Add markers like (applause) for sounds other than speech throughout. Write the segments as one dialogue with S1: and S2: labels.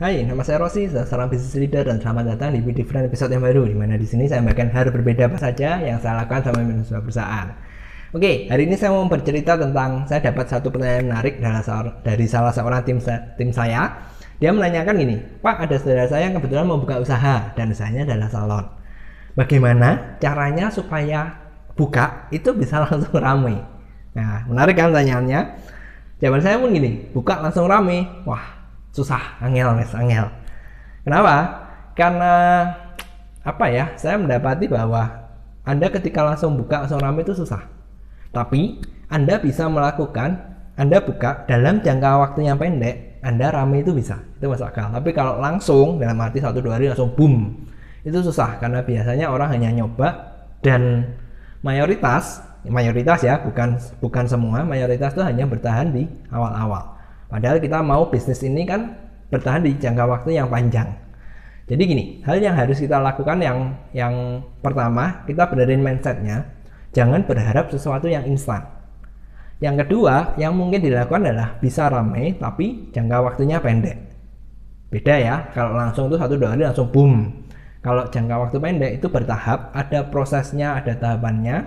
S1: Hai, nama saya Rosi, seorang bisnis leader dan selamat datang di different episode yang baru di mana di sini saya membagikan hal berbeda apa saja yang saya lakukan sama manajemen perusahaan. Oke, hari ini saya mau bercerita tentang saya dapat satu pertanyaan menarik dari salah seorang tim tim saya. Dia menanyakan gini, Pak ada saudara saya yang kebetulan mau buka usaha dan usahanya adalah salon. Bagaimana caranya supaya buka itu bisa (laughs) langsung ramai? Nah, menarik kan pertanyaannya? Jawaban saya pun gini, buka langsung ramai. Wah, susah, angel mes angel. Kenapa? Karena apa ya? Saya mendapati bahwa Anda ketika langsung buka langsung rame itu susah. Tapi Anda bisa melakukan, Anda buka dalam jangka waktu yang pendek, Anda rame itu bisa, itu masuk akal. Tapi kalau langsung dalam arti satu dua hari langsung boom, itu susah karena biasanya orang hanya nyoba dan mayoritas mayoritas ya bukan bukan semua mayoritas itu hanya bertahan di awal-awal Padahal kita mau bisnis ini kan bertahan di jangka waktu yang panjang. Jadi gini, hal yang harus kita lakukan yang yang pertama, kita benerin mindsetnya. Jangan berharap sesuatu yang instan. Yang kedua, yang mungkin dilakukan adalah bisa ramai tapi jangka waktunya pendek. Beda ya, kalau langsung itu satu dua hari langsung boom. Kalau jangka waktu pendek itu bertahap, ada prosesnya, ada tahapannya,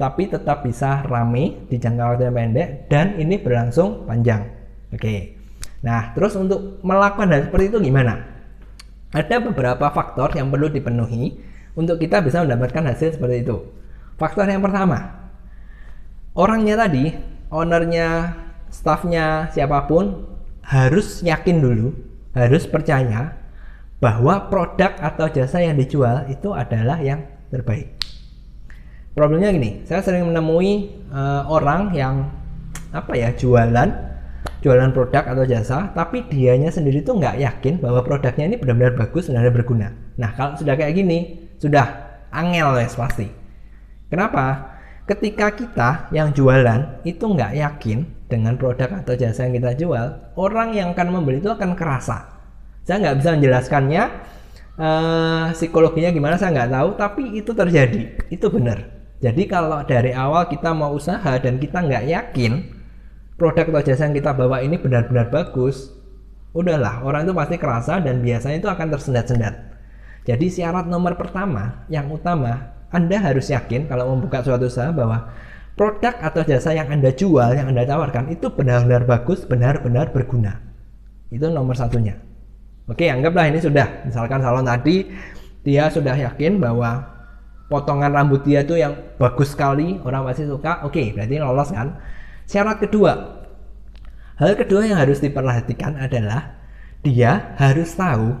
S1: tapi tetap bisa rame di jangka waktu yang pendek dan ini berlangsung panjang. Oke. Nah, terus untuk melakukan hal seperti itu gimana? Ada beberapa faktor yang perlu dipenuhi untuk kita bisa mendapatkan hasil seperti itu. Faktor yang pertama, orangnya tadi, ownernya, staffnya, siapapun harus yakin dulu, harus percaya bahwa produk atau jasa yang dijual itu adalah yang terbaik. Problemnya gini, saya sering menemui uh, orang yang apa ya jualan jualan produk atau jasa, tapi dianya sendiri tuh nggak yakin bahwa produknya ini benar-benar bagus, benar-benar berguna. Nah, kalau sudah kayak gini, sudah angel ya pasti. Kenapa? Ketika kita yang jualan itu nggak yakin dengan produk atau jasa yang kita jual, orang yang akan membeli itu akan kerasa. Saya nggak bisa menjelaskannya, uh, psikologinya gimana saya nggak tahu, tapi itu terjadi, itu benar. Jadi kalau dari awal kita mau usaha dan kita nggak yakin produk atau jasa yang kita bawa ini benar-benar bagus, udahlah orang itu pasti kerasa dan biasanya itu akan tersendat-sendat. Jadi syarat nomor pertama yang utama Anda harus yakin kalau membuka suatu usaha bahwa produk atau jasa yang Anda jual, yang Anda tawarkan itu benar-benar bagus, benar-benar berguna. Itu nomor satunya. Oke, anggaplah ini sudah. Misalkan salon tadi, dia sudah yakin bahwa potongan rambut dia itu yang bagus sekali, orang pasti suka. Oke, berarti lolos kan? Syarat kedua, hal kedua yang harus diperhatikan adalah dia harus tahu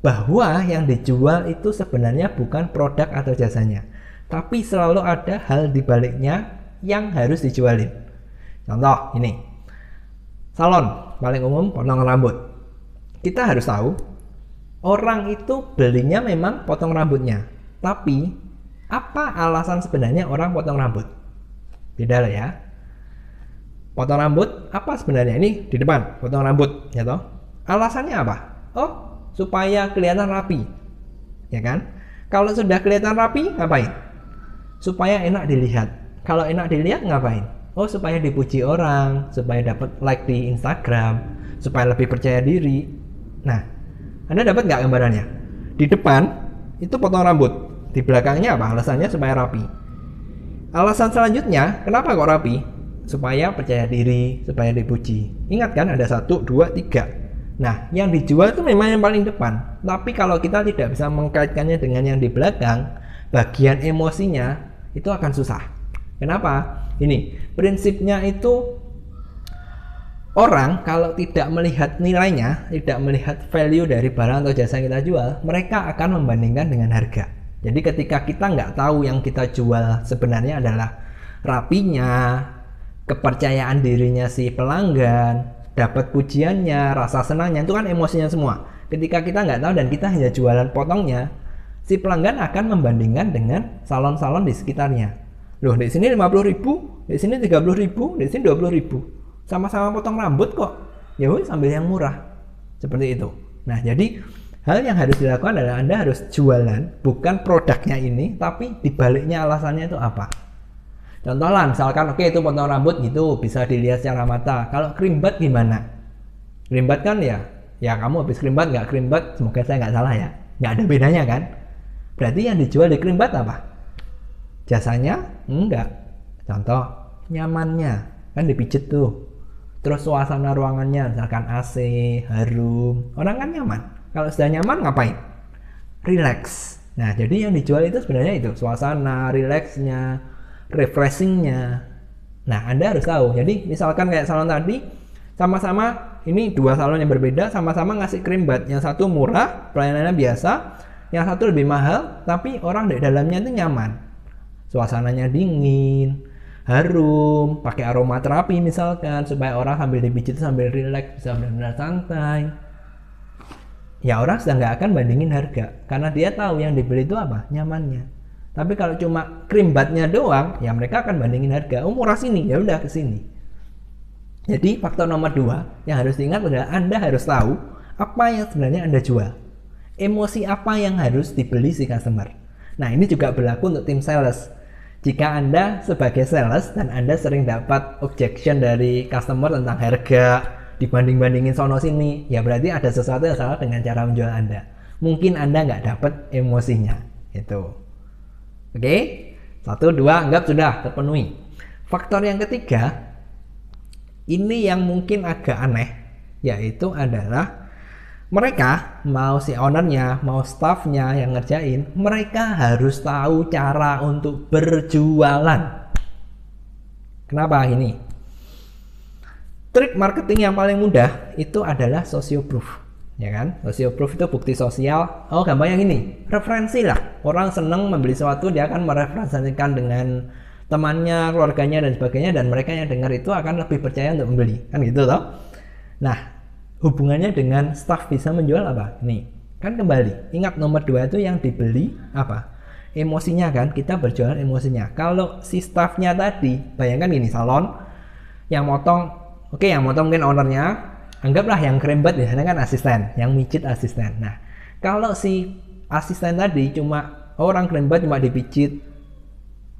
S1: bahwa yang dijual itu sebenarnya bukan produk atau jasanya, tapi selalu ada hal di baliknya yang harus dijualin. Contoh ini, salon paling umum potong rambut. Kita harus tahu orang itu belinya memang potong rambutnya, tapi apa alasan sebenarnya orang potong rambut? Beda lah ya potong rambut apa sebenarnya ini di depan potong rambut ya toh alasannya apa oh supaya kelihatan rapi ya kan kalau sudah kelihatan rapi ngapain supaya enak dilihat kalau enak dilihat ngapain oh supaya dipuji orang supaya dapat like di Instagram supaya lebih percaya diri nah anda dapat nggak gambarannya di depan itu potong rambut di belakangnya apa alasannya supaya rapi alasan selanjutnya kenapa kok rapi supaya percaya diri, supaya dipuji. Ingat kan ada satu, dua, tiga. Nah, yang dijual itu memang yang paling depan. Tapi kalau kita tidak bisa mengkaitkannya dengan yang di belakang, bagian emosinya itu akan susah. Kenapa? Ini prinsipnya itu orang kalau tidak melihat nilainya, tidak melihat value dari barang atau jasa yang kita jual, mereka akan membandingkan dengan harga. Jadi ketika kita nggak tahu yang kita jual sebenarnya adalah rapinya, kepercayaan dirinya si pelanggan, dapat pujiannya, rasa senangnya, itu kan emosinya semua. Ketika kita nggak tahu dan kita hanya jualan potongnya, si pelanggan akan membandingkan dengan salon-salon di sekitarnya. Loh, di sini 50 ribu, di sini 30 ribu, di sini 20 ribu. Sama-sama potong rambut kok. Ya sambil yang murah. Seperti itu. Nah, jadi hal yang harus dilakukan adalah Anda harus jualan, bukan produknya ini, tapi dibaliknya alasannya itu apa. Contohlah misalkan oke okay, itu potong rambut gitu bisa dilihat secara mata. Kalau krimbat gimana? Krimbat kan ya, ya kamu habis krimbat nggak krimbat, semoga saya nggak salah ya, nggak ada bedanya kan? Berarti yang dijual di krimbat apa? Jasanya? Enggak. Contoh nyamannya kan dipijet tuh. Terus suasana ruangannya misalkan AC, harum, orang kan nyaman. Kalau sudah nyaman ngapain? Relax. Nah, jadi yang dijual itu sebenarnya itu suasana, relaxnya refreshingnya. Nah, Anda harus tahu. Jadi, misalkan kayak salon tadi, sama-sama ini dua salon yang berbeda, sama-sama ngasih krim bat. Yang satu murah, pelayanannya biasa, yang satu lebih mahal, tapi orang di dalamnya itu nyaman. Suasananya dingin, harum, pakai aroma terapi misalkan, supaya orang sambil dipijit sambil rileks bisa benar-benar santai. Ya orang sudah nggak akan bandingin harga, karena dia tahu yang dibeli itu apa, nyamannya. Tapi kalau cuma krim batnya doang, ya mereka akan bandingin harga. Oh murah sini, ya udah ke sini. Jadi faktor nomor dua yang harus diingat adalah Anda harus tahu apa yang sebenarnya Anda jual. Emosi apa yang harus dibeli si customer. Nah ini juga berlaku untuk tim sales. Jika Anda sebagai sales dan Anda sering dapat objection dari customer tentang harga, dibanding-bandingin sono sini, ya berarti ada sesuatu yang salah dengan cara menjual Anda. Mungkin Anda nggak dapat emosinya. Itu. Oke, okay? satu, dua, anggap sudah terpenuhi. Faktor yang ketiga, ini yang mungkin agak aneh, yaitu adalah mereka, mau si ownernya, mau staffnya yang ngerjain, mereka harus tahu cara untuk berjualan. Kenapa ini? Trik marketing yang paling mudah itu adalah proof ya kan? Social proof itu bukti sosial. Oh, gampang yang ini, referensi lah. Orang seneng membeli sesuatu, dia akan mereferensikan dengan temannya, keluarganya dan sebagainya, dan mereka yang dengar itu akan lebih percaya untuk membeli, kan gitu toh? Nah, hubungannya dengan staff bisa menjual apa? Nih, kan kembali, ingat nomor dua itu yang dibeli apa? Emosinya kan, kita berjualan emosinya. Kalau si staffnya tadi, bayangkan ini salon, yang motong, oke okay, yang motong mungkin ownernya, anggaplah yang keren di sana kan asisten, yang micit asisten. Nah, kalau si asisten tadi cuma orang keren cuma dipicit,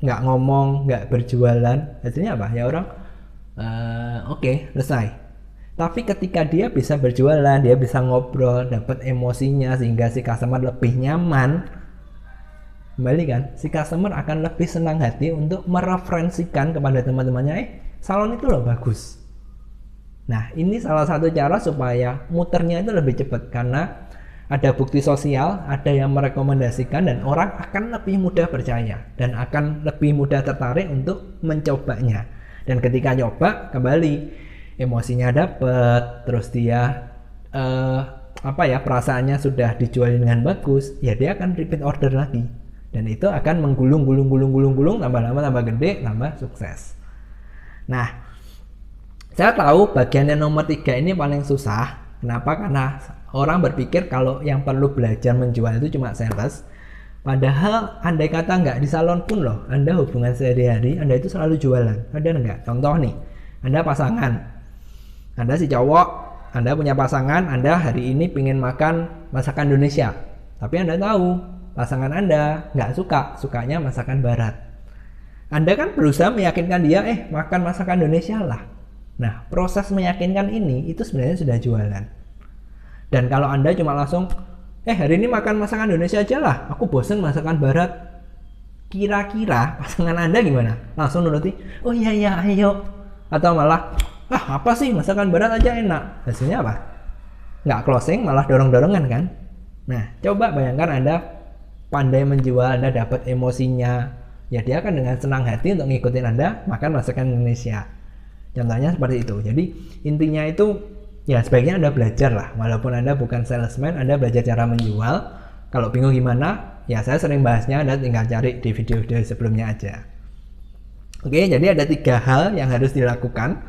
S1: nggak ngomong, nggak berjualan, hasilnya apa? Ya orang uh, oke okay, selesai. Tapi ketika dia bisa berjualan, dia bisa ngobrol, dapat emosinya sehingga si customer lebih nyaman. Kembali kan, si customer akan lebih senang hati untuk mereferensikan kepada teman-temannya, eh salon itu loh bagus Nah, ini salah satu cara supaya muternya itu lebih cepat karena ada bukti sosial, ada yang merekomendasikan dan orang akan lebih mudah percaya dan akan lebih mudah tertarik untuk mencobanya. Dan ketika nyoba kembali emosinya dapat, terus dia eh, apa ya perasaannya sudah dijual dengan bagus, ya dia akan repeat order lagi. Dan itu akan menggulung, gulung, gulung, gulung, gulung, tambah lama, tambah gede, tambah sukses. Nah, saya tahu bagian yang nomor tiga ini paling susah. Kenapa? Karena orang berpikir kalau yang perlu belajar menjual itu cuma sales. Padahal andai kata nggak di salon pun loh, Anda hubungan sehari-hari, Anda itu selalu jualan. Ada nggak? Contoh nih, Anda pasangan. Anda si cowok, Anda punya pasangan, Anda hari ini pengen makan masakan Indonesia. Tapi Anda tahu, pasangan Anda nggak suka, sukanya masakan barat. Anda kan berusaha meyakinkan dia, eh makan masakan Indonesia lah Nah, proses meyakinkan ini itu sebenarnya sudah jualan. Dan kalau Anda cuma langsung, eh hari ini makan masakan Indonesia aja lah, aku bosen masakan Barat. Kira-kira pasangan Anda gimana? Langsung nuruti, oh iya iya ayo. Atau malah, ah apa sih masakan Barat aja enak. Hasilnya apa? Nggak closing, malah dorong-dorongan kan? Nah, coba bayangkan Anda pandai menjual, Anda dapat emosinya. Ya dia akan dengan senang hati untuk ngikutin Anda makan masakan Indonesia. Contohnya seperti itu. Jadi intinya itu ya sebaiknya Anda belajar lah. Walaupun Anda bukan salesman, Anda belajar cara menjual. Kalau bingung gimana, ya saya sering bahasnya Anda tinggal cari di video-video sebelumnya aja. Oke, jadi ada tiga hal yang harus dilakukan.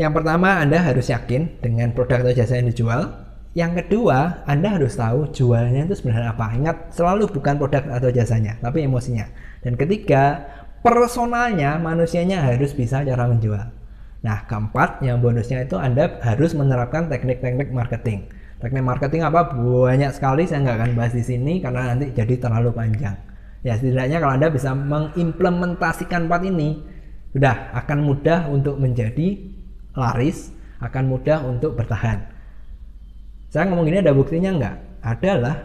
S1: Yang pertama, Anda harus yakin dengan produk atau jasa yang dijual. Yang kedua, Anda harus tahu jualnya itu sebenarnya apa. Ingat, selalu bukan produk atau jasanya, tapi emosinya. Dan ketiga, personalnya manusianya harus bisa cara menjual. Nah, keempat yang bonusnya itu Anda harus menerapkan teknik-teknik marketing. Teknik marketing apa? Banyak sekali saya nggak akan bahas di sini karena nanti jadi terlalu panjang. Ya, setidaknya kalau Anda bisa mengimplementasikan empat ini, sudah akan mudah untuk menjadi laris, akan mudah untuk bertahan. Saya ngomong ini ada buktinya nggak? Adalah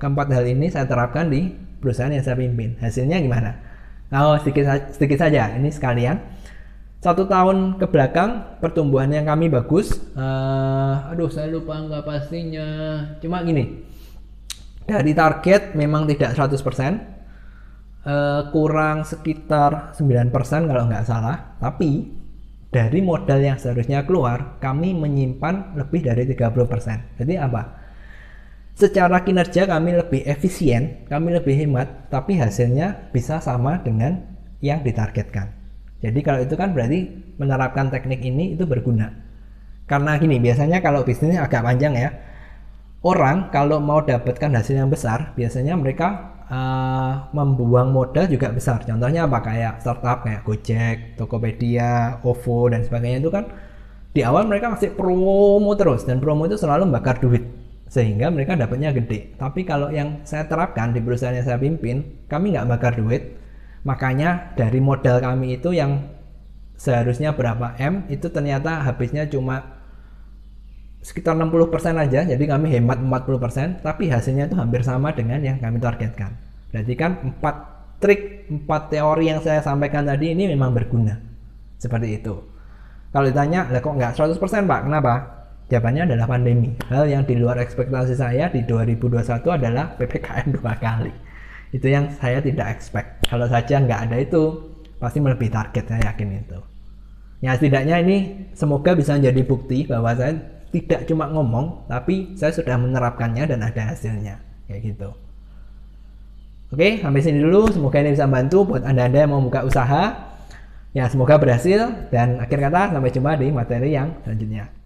S1: keempat hal ini saya terapkan di perusahaan yang saya pimpin. Hasilnya gimana? Nah, sedikit sedikit saja ini sekalian. Satu tahun ke belakang yang kami bagus. Uh, aduh, saya lupa nggak pastinya. Cuma gini. Dari target memang tidak 100%. Uh, eh, kurang sekitar 9% kalau nggak salah. Tapi dari modal yang seharusnya keluar, kami menyimpan lebih dari 30%. Jadi apa? secara kinerja kami lebih efisien, kami lebih hemat, tapi hasilnya bisa sama dengan yang ditargetkan. Jadi kalau itu kan berarti menerapkan teknik ini itu berguna. Karena gini, biasanya kalau bisnisnya agak panjang ya, orang kalau mau dapatkan hasil yang besar, biasanya mereka uh, membuang modal juga besar. Contohnya apa? Kayak startup kayak Gojek, Tokopedia, OVO, dan sebagainya itu kan di awal mereka masih promo terus. Dan promo itu selalu bakar duit sehingga mereka dapatnya gede. Tapi kalau yang saya terapkan di perusahaan yang saya pimpin, kami nggak bakar duit. Makanya dari modal kami itu yang seharusnya berapa M itu ternyata habisnya cuma sekitar 60% aja. Jadi kami hemat 40%, tapi hasilnya itu hampir sama dengan yang kami targetkan. Berarti kan 4 trik, 4 teori yang saya sampaikan tadi ini memang berguna. Seperti itu. Kalau ditanya, lah kok nggak 100% Pak? Kenapa? Jawabannya adalah pandemi. Hal yang di luar ekspektasi saya di 2021 adalah PPKM dua kali. Itu yang saya tidak expect. Kalau saja nggak ada itu, pasti melebihi target, saya yakin itu. Ya setidaknya ini semoga bisa menjadi bukti bahwa saya tidak cuma ngomong, tapi saya sudah menerapkannya dan ada hasilnya. Kayak gitu. Oke, sampai sini dulu. Semoga ini bisa membantu buat Anda-Anda yang mau buka usaha. Ya, semoga berhasil. Dan akhir kata, sampai jumpa di materi yang selanjutnya.